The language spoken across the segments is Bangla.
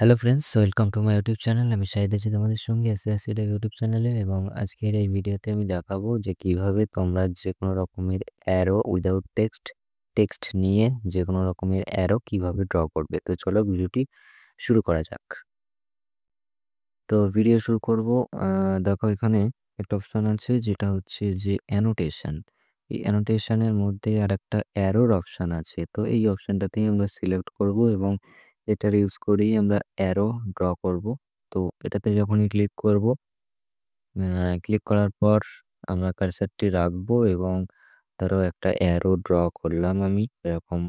Hello friends welcome to my YouTube channel আমি শাহিদ আছি তোমাদের সঙ্গে এস এস এটা ইউটিউব চ্যানেলে এবং আজকের এই ভিডিওতে আমি দেখাবো যে কিভাবে তোমরা যে কোনো রকমের অ্যারো উইদাউট টেক্সট টেক্সট নিয়ে যে কোনো রকমের অ্যারো কিভাবে ড্র করবে তো চলো ভিডিওটি শুরু করা যাক তো ভিডিও শুরু করব দেখো এখানে একটা অপশান আছে যেটা হচ্ছে যে অ্যানোটেশন এই অ্যানোটেশনের মধ্যে আর একটা অ্যারোর অপশান আছে তো এই অপশানটাতেই আমরা সিলেক্ট করব এবং এটার ইউজ করেই আমরা অ্যারো ড্র করব তো এটাতে যখনই ক্লিক করব ক্লিক করার পর আমরা কার্সারটি রাখবো এবং ধরো একটা অ্যারো ড্র করলাম আমি এরকম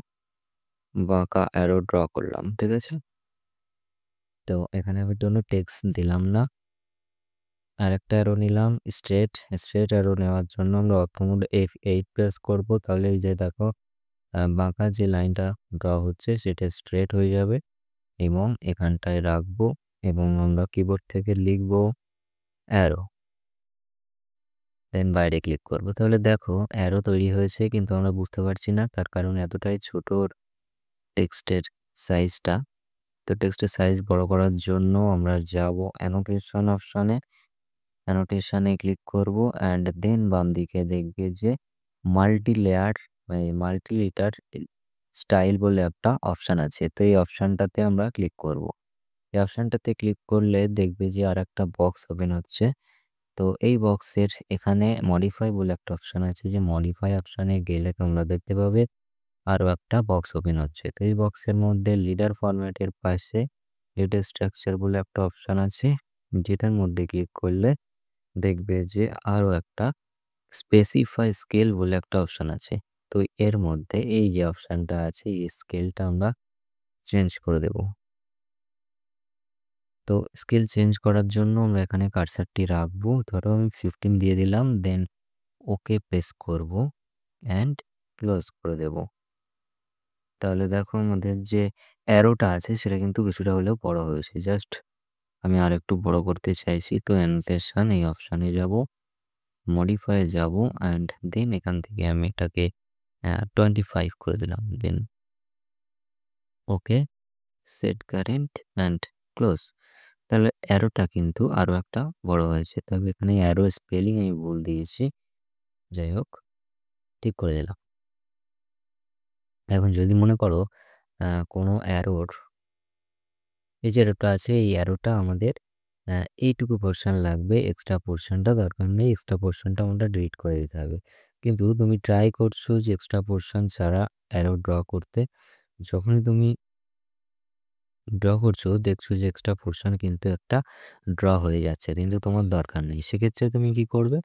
বাঁকা অ্যারো ড্র করলাম ঠিক আছে তো এখানে আমি কোনো টেক্স দিলাম না আর একটা অ্যারো নিলাম স্ট্রেট স্ট্রেট অ্যারো নেওয়ার জন্য আমরা অর্থমূল এফ এইট প্রেস করবো তাহলে এই যে দেখো বাঁকা যে লাইনটা ড্র হচ্ছে সেটা স্ট্রেট হয়ে যাবে এবং এখানটায় রাখবো এবং আমরা কিবোর্ড থেকে লিখব অ্যারো দেন বাইরে ক্লিক করব তাহলে দেখো অ্যারো তৈরি হয়েছে কিন্তু আমরা বুঝতে পারছি না তার কারণ এতটাই ছোটোর টেক্সটের সাইজটা তো টেক্সটের সাইজ বড় করার জন্য আমরা যাব অ্যানোটেশন অপশানে অ্যানোটেশানে ক্লিক করব অ্যান্ড দেন বাম দিকে দেখবে যে multi layer multi litre style বলে একটা অপশান আছে তো এই অপশানটাতে আমরা ক্লিক করব। এই অপশানটাতে ক্লিক করলে দেখবে যে আর একটা বক্স ওপেন হচ্ছে তো এই বক্সের এখানে মডিফাই বলে একটা অপশান আছে যে মডিফাই অপশানে গেলে তোমরা দেখতে পাবে আরও একটা বক্স ওপেন হচ্ছে তো এই বক্সের মধ্যে লিডার ফরম্যাটের পাশে লিডার স্ট্রাকচার বলে একটা অপশান আছে যেটার মধ্যে ক্লিক করলে দেখবে যে আরও একটা স্পেসিফাই স্কেল বলে একটা অপশান আছে তো এর মধ্যে এই যে অপশানটা আছে এই স্কেলটা আমরা চেঞ্জ করে দেব তো স্কেল চেঞ্জ করার জন্য আমরা এখানে কার্সারটি রাখবো ধরো আমি ফিফটিন দিয়ে দিলাম দেন ওকে প্রেস করব অ্যান্ড ক্লোজ করে দেব তাহলে দেখো আমাদের যে অ্যারোটা আছে সেটা কিন্তু কিছুটা হলেও বড় হয়েছে জাস্ট আমি আর একটু বড় করতে চাইছি তো অ্যানোটেশন এই অপশানে যাব মডিফাই যাব অ্যান্ড দেন এখান থেকে আমি এটাকে হ্যাঁ টোয়েন্টি ফাইভ করে দিলাম then okay set current and close তাহলে অ্যারোটা কিন্তু আরও একটা বড় হয়েছে তবে এখানে অ্যারো স্পেলিং আমি ভুল দিয়েছি যাই হোক ঠিক করে দিলাম এখন যদি মনে করো কোনো অ্যারোর এই যে অ্যারোটা আছে এই অ্যারোটা আমাদের এইটুকু পোর্শন লাগবে এক্সট্রা পোর্শনটা দরকার নেই এক্সট্রা পোর্শনটা আমাদের ডিলিট করে দিতে হবে কিন্তু তুমি ট্রাই করছো যে এক্সট্রা পোর্শন ছাড়া অ্যারো ড্র করতে যখনই তুমি ড্র করছো দেখছো যে এক্সট্রা পোর্শন কিন্তু একটা ড্র হয়ে যাচ্ছে কিন্তু তোমার দরকার নেই সেক্ষেত্রে তুমি কি করবে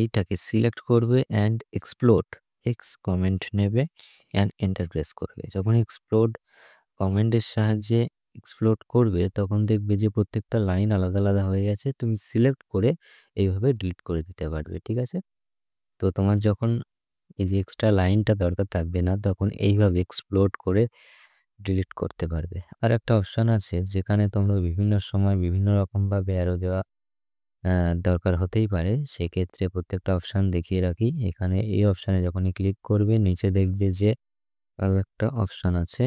এইটাকে সিলেক্ট করবে অ্যান্ড এক্সপ্লোর এক্স কমেন্ট নেবে অ্যান্ড এন্টার প্রেস করবে যখন এক্সপ্লোর কমেন্টের সাহায্যে এক্সপ্লোর করবে তখন দেখবে যে প্রত্যেকটা লাইন আলাদা আলাদা হয়ে গেছে তুমি সিলেক্ট করে এইভাবে ডিলিট করে দিতে পারবে ঠিক আছে তো তোমার যখন এই যে এক্সট্রা লাইনটা দরকার থাকবে না তখন এইভাবে এক্সপ্লোড করে ডিলিট করতে পারবে আর একটা অপশান আছে যেখানে তোমরা বিভিন্ন সময় বিভিন্ন রকমভাবে অ্যারো দেওয়া দরকার হতেই পারে সেক্ষেত্রে প্রত্যেকটা অপশান দেখিয়ে রাখি এখানে এই অপশানে যখনই ক্লিক করবে নিচে দেখবে যে আরও একটা অপশান আছে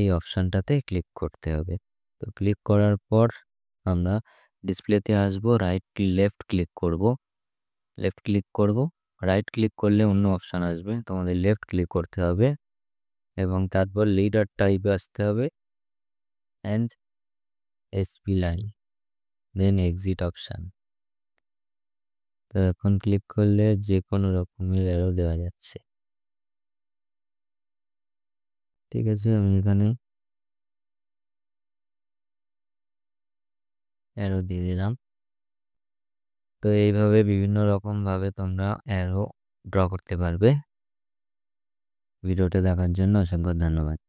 এই অপশানটাতে ক্লিক করতে হবে তো ক্লিক করার পর আমরা ডিসপ্লেতে আসব রাইট লেফট ক্লিক করব লেফট ক্লিক করব রাইট ক্লিক করলে অন্য অপশান আসবে তোমাদের লেফট ক্লিক করতে হবে এবং তারপর লিডার টাইপে আসতে হবে and SP line then exit option তো এখন ক্লিক করলে যে কোনো রকমের অ্যারো দেওয়া যাচ্ছে ঠিক আছে আমি এখানে অ্যারো দিয়ে দিলাম তো এইভাবে বিভিন্ন রকমভাবে তোমরা অ্যারো ড্র করতে পারবে ভিডিওটা দেখার জন্য অসংখ্য ধন্যবাদ